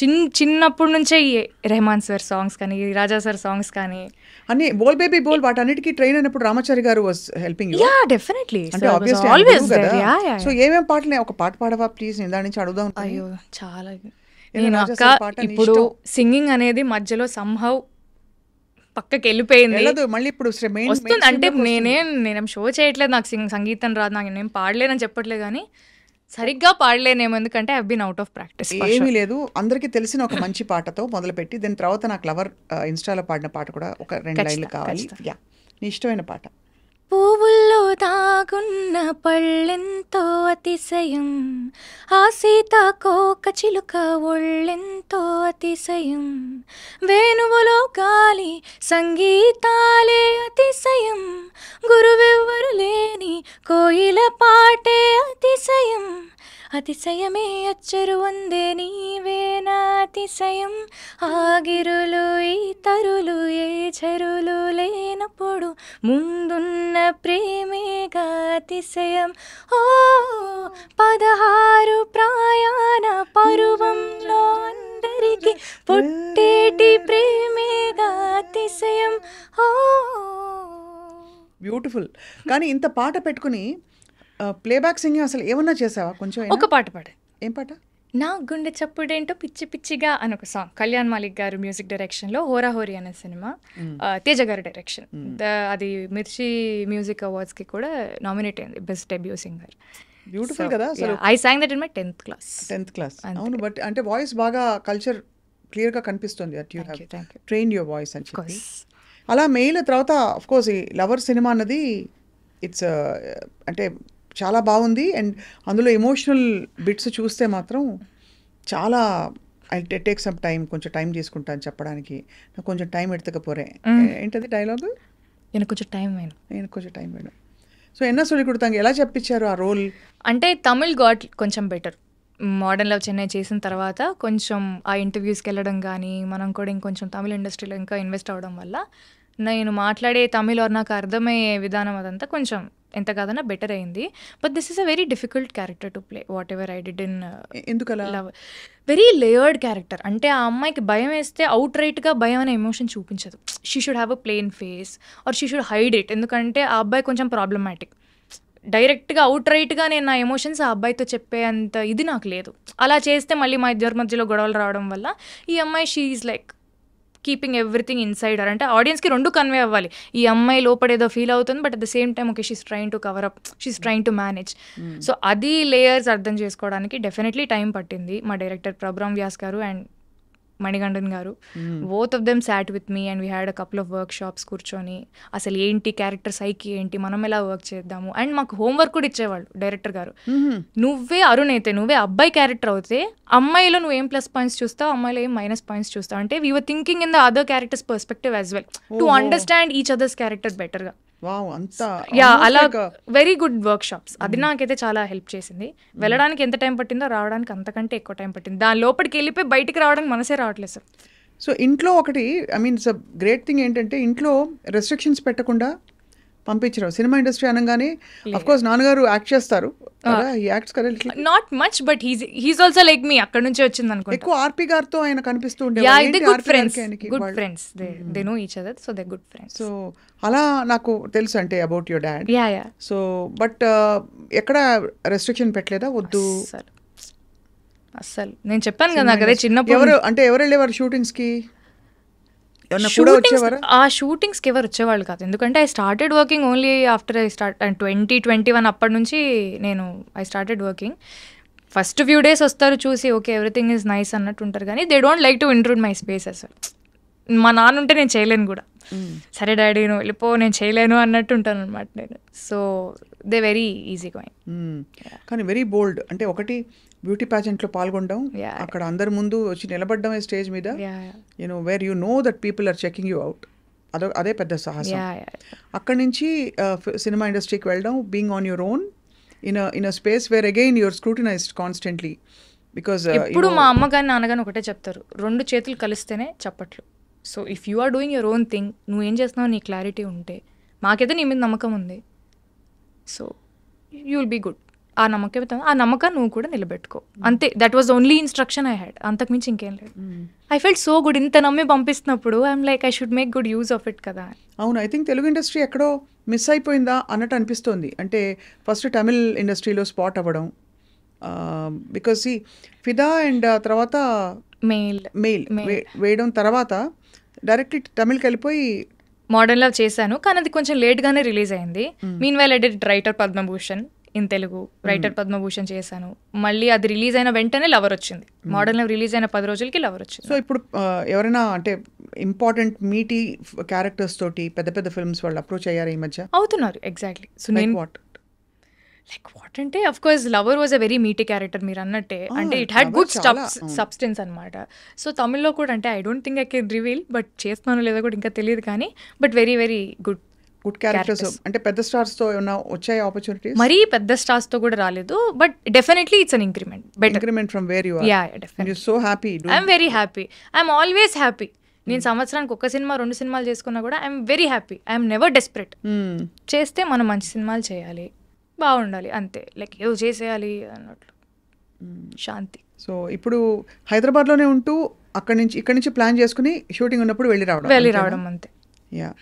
చిన్ చిన్నప్పటి నుంచే రెహమాన్ సార్ సాంగ్స్ కానీ రాజా సార్ సాంగ్స్ కానీ అన్ని బోల్ బేబీ బోల్ వాటి అన్నిటికీ ట్రైన్ అయినప్పుడు Ramachari garu was helping ya definitely అంటే ఆల్వేస్ సో ఏమేం పాటలు ఒక పాట పాడవా ప్లీజ్ నేను దాని నుంచి అడుగుదాం అయ్యో చాలా నేను అక్క ఇప్పుడు సింగింగ్ అనేది మధ్యలో సంహవ్ పక్కకి వెళ్ళిపోయింది మళ్ళీ ఇప్పుడు వస్తుంది అంటే నేనేం నేనేం షో చేయట్లేదు నాకు సంగీతం రాదు నాకు నేను పాడలేనని చెప్పట్లేదు కానీ సరిగ్గా పాడలేనేమో ఎందుకంటే I been out of practice ఏమీ లేదు అందరికీ తెలిసిన ఒక మంచి పాటతో మొదలుపెట్టి దాని తర్వాత నాకు లవర్ ఇన్స్టాలో పాడిన పాట కూడా ఒక రెండు లైన్లు కావాలి యా నీ ఇష్టమైన పాట పువ్వుల్లో తాగున్న పళ్ళెంతో అతిశయం ఆ సీత కోక చిలుక ఒళ్ళెంతో అతిశయం వే సంగీతాలే అతిశయం గురువెవ్వరు లేని కోయిల పాటే అతిశయం అతిశయమే అచ్చరు వందే నీవేనా అతిశయం ఆగిరులు తరులు ఏ చెరులు లేనప్పుడు ముందున్న ప్రేమేగా అతిశయం ఓ పదహారు ప్రాయాణ పరువంలో అందరికీ పుట్టేటి ప్రేమేగా అతిశయం బ్యూటిఫుల్ కానీ ఇంత పాట పెట్టుకుని ప్లేబ్యాక్ సింగింగ్ అసలు ఏమన్నా చేసావా కొంచెం ఒక పాట పాడే ఏం పాట నా గుండె చప్పుడేంటో పిచ్చి పిచ్చిగా అని ఒక సాంగ్ కళ్యాణ్ మాలిక్ గారు మ్యూజిక్ డైరెక్షన్లో హోరా హోరీ అనే సినిమా తేజ గారు డైరెక్షన్ అది మిర్చి మ్యూజిక్ అవార్డ్స్కి కూడా నామినేట్ అయింది బెస్ట్ డెబ్యూ సింగర్ బ్యూటిఫుల్ కదా I sang that in my tenth class tenth class అవును బట్ అంటే వాయిస్ బాగా కల్చర్ క్లియర్గా కనిపిస్తుంది at you train your voice అని చెప్పి అలా మెయిల్ తర్వాత అఫ్ కోర్స్ ఈ లవర్ సినిమా అన్నది ఇట్స్ అంటే చాలా బాగుంది అండ్ అందులో ఎమోషనల్ బిట్స్ చూస్తే మాత్రం చాలా ఐ టేక్ సమ్ టైం కొంచెం టైం తీసుకుంటాను చెప్పడానికి నాకు కొంచెం టైం ఎడతకపోరే mm. ఏంటది డైలాగ్ నేను కొంచెం టైం వేணும் నేను కొంచెం టైం వేணும் సో ఎన్న சொல்லி கொடுத்தாங்க ఎలా చెప్పించారు ఆ రోల్ అంటే తమిళ్ గాడ్ కొంచెం బెటర్ మోడర్న్ లవ్ చెన్నై చేసిన తర్వాత కొంచెం ఆ ఇంటర్వ్యూస్కి వెళ్ళడం కానీ మనం కూడా ఇంకొంచెం తమిళ ఇండస్ట్రీలో ఇంకా ఇన్వెస్ట్ అవ్వడం వల్ల నేను మాట్లాడే తమిళ్ ఆర్ నాకు అర్థమయ్యే విధానం అదంతా కొంచెం ఎంత కాదన్నా బెటర్ అయింది but this is a very difficult character to play whatever I did in love very layered character అంటే ఆ అమ్మాయికి భయం వేస్తే అవుట్ రైట్గా భయం అనే ఎమోషన్ చూపించదు she should have a plain face or she should hide it ఎందుకంటే ఆ అబ్బాయి కొంచెం ప్రాబ్లమాటిక్ డైరెక్ట్గా అవుట్ రైట్గా నేను నా ఎమోషన్స్ ఆ అబ్బాయితో చెప్పేంత ఇది నాకు లేదు అలా చేస్తే మళ్ళీ మా ఇద్దరి మధ్యలో గొడవలు రావడం వల్ల ఈ అమ్మాయి she is like keeping everything inside uh అంటే ఆడియన్స్కి రెండు కన్వే అవ్వాలి ఈ అమ్మాయి లోపడేదో ఫీల్ అవుతుంది but at the same time okay she's trying to cover up she's trying to manage so అది లేయర్స్ అర్థం చేసుకోవడానికి డెఫినెట్లీ టైం పట్టింది మా డైరెక్టర్ ప్రభురామ్ వ్యాస్ గారు and Manikandan garu both of them sat with me and we had a couple of workshops కూర్చొని అసలు ఏంటి character సైకి ఏంటి మనం ఎలా వర్క్ చేద్దాము అండ్ మాకు హోంవర్క్ కూడా ఇచ్చేవాళ్ళు డైరెక్టర్ గారు hmm. నువ్వే అరుణ్ అయితే నువ్వే అబ్బాయి క్యారెక్టర్ అవుతే అమ్మాయిలో నువ్వు ఏం ప్లస్ పాయింట్స్ చూస్తావు అమ్మాయిలో ఏం మైనస్ పాయింట్స్ చూస్తావు అంటే we were thinking in the other characters perspective as well to understand each others characters బెటర్గా వావ్ యా అలా వెరీ గుడ్ వర్క్ షాప్స్ అది నాకైతే చాలా హెల్ప్ చేసింది hmm. వెళ్ళడానికి ఎంత టైం పట్టిందో రావడానికి అంతకంటే ఎక్కువ టైం పట్టింది దాని లోపలికి వెళ్ళిపోయి బయటికి రావడానికి మనసే రావట్లేదు సార్ సో ఇంట్లో ఒకటి ఐ మీన్ గ్రేట్ థింగ్ ఏంటంటే ఇంట్లో రెస్ట్రిక్షన్స్ పెట్టకుండా పంపించడం సినిమా ఇండస్ట్రీ అనగానే అఫ్ కోర్స్ నాన్నగారు యాక్ట్ చేస్తారు not much but he's also like me అక్కడ నుంచి వచ్చింది అనుకో ఎక్కువ ఆర్పి గారితో ఆయన కనిపిస్తూ ఉండేవాడు good friends good friends they know each other so they good friends so అలా నాకు తెలుసు అంటే about your dad ya ya so but ఎక్కడ రెస్ట్రిక్షన్ పెట్టలేదా వద్దు అసలు నేను చెప్పాను కదా నాకు అదే చిన్నప్పుడు ఎవరు అంటే ఎవరు వెళ్ళేవారు షూటింగ్స్ కి ఆ షూటింగ్స్ ఎవరు వచ్చేవాళ్ళు కాదు ఎందుకంటే I started working only after I start twenty twenty one అప్పటి నుంచి నేను I started working first few days వస్తారు చూసి ఓకే ఎవ్రీథింగ్ ఈజ్ నైస్ అన్నట్టు ఉంటారు కానీ they don't like to intrude my spaces అసలు మా నాన్న ఉంటే నేను చేయలేను కూడా సరే డాడీ నువ్వు వెళ్ళిపో నేను చేయలేను అన్నట్టు ఉంటాను అనమాట నేను so they very easy going కానీ వెరీ బోల్డ్ అంటే ఒకటి బ్యూటీ పాజెంట్లో పాల్గొనడం అక్కడ అందరి ముందు వచ్చి నిలబడ్డం స్టేజ్ మీద you know where you know that people are checking you out అదో అదే పెద్ద సాహసం అక్కడి నుంచి uh, సినిమా ఇండస్ట్రీకి వెళ్ళడం being on your own in in space where again your scrutinized constantly because ఇప్పుడు మా అమ్మ కానీ నాన్నగాని ఒకటే చెప్తారు రెండు చేతులు కలిస్తేనే చప్పట్లు so if you are doing your own thing నువ్వు ఏం చేస్తున్నావు నీ క్లారిటీ ఉంటే మాకైతే నీ మీద నమ్మకం ఉంది so you will be good ఆ నమ్మకం ఆ నమ్మకం నువ్వు కూడా నిలబెట్టుకో hmm. అంతే that was only instruction I had అంతకుమించి ఇంకేం లేదు ఐ ఫెల్ట్ సో గుడ్ ఇంత నమ్మి పంపిస్తున్నప్పుడు I'm like I should make good use of it కదా అవును ఐ థింక్ తెలుగు ఇండస్ట్రీ ఎక్కడో మిస్ అయిపోయిందా అన్నట్టు అనిపిస్తుంది అంటే ఫస్ట్ తమిళ్ ఇండస్ట్రీలో స్పాట్ అవ్వడం బికాస్ ఈ ఫిదా అండ్ తర్వాత మెయిల్ మెయిల్ వేయడం తర్వాత డైరెక్ట్ తమిళకి వెళ్ళిపోయి మోడర్న్ లవ్ చేశాను కానీ అది కొంచెం లేట్గానే రిలీజ్ అయింది meanwhile I did writer Padmabhushan in Telugu writer Padmabhushan చేశాను మళ్ళీ అది రిలీజ్ అయిన వెంటనే లవర్ వచ్చింది మోడర్న్ లవ్ రిలీజ్ అయిన పది రోజులకి లవర్ వచ్చింది సో ఇప్పుడు ఎవరైనా అంటే ఇంపార్టెంట్ మీటీ క్యారెక్టర్స్ తోటి పెద్ద పెద్ద ఫిల్మ్స్ వాళ్ళు అప్రోచ్ అయ్యారు ఈ మధ్య అవుతున్నారు ఎగ్జాక్ట్లీ సో నేను వాట్ లైక్ వాట్ అంటే of course lover was a very meaty character మీరు అన్నట్టే అంటే ఇట్ హ్యాడ్ గుడ్ సబ్స్టెన్స్ అనమాట సో తమిళ్లో కూడా అంటే I don't think I can reveal but చేస్తున్నాను లేదో కూడా ఇంకా తెలియదు కానీ but very very good good characters అంటే పెద్ద స్టార్స్ తో ఏమైనా వచ్చాయి ఆపర్చునిటీ మరీ పెద్ద స్టార్స్ తో కూడా రాలేదు but definitely it's an increment better increment from where you are ya definitely so happy I am very happy I am always happy నేను hmm. సంవత్సరానికి ఒక సినిమా రెండు సినిమాలు చేసుకున్నా కూడా I'm very happy I'm never desperate చేస్తే మనం మంచి సినిమాలు చేయాలి బాగుండాలి అంతే లైక్ ఏదో చేసేయాలి అన్నట్లు శాంతి సో ఇప్పుడు హైదరాబాద్లోనే ఉంటూ అక్కడి నుంచి ఇక్కడి నుంచి ప్లాన్ చేసుకుని షూటింగ్ ఉన్నప్పుడు వెళ్ళి రావడం వెళ్ళి రావడం అంతే యా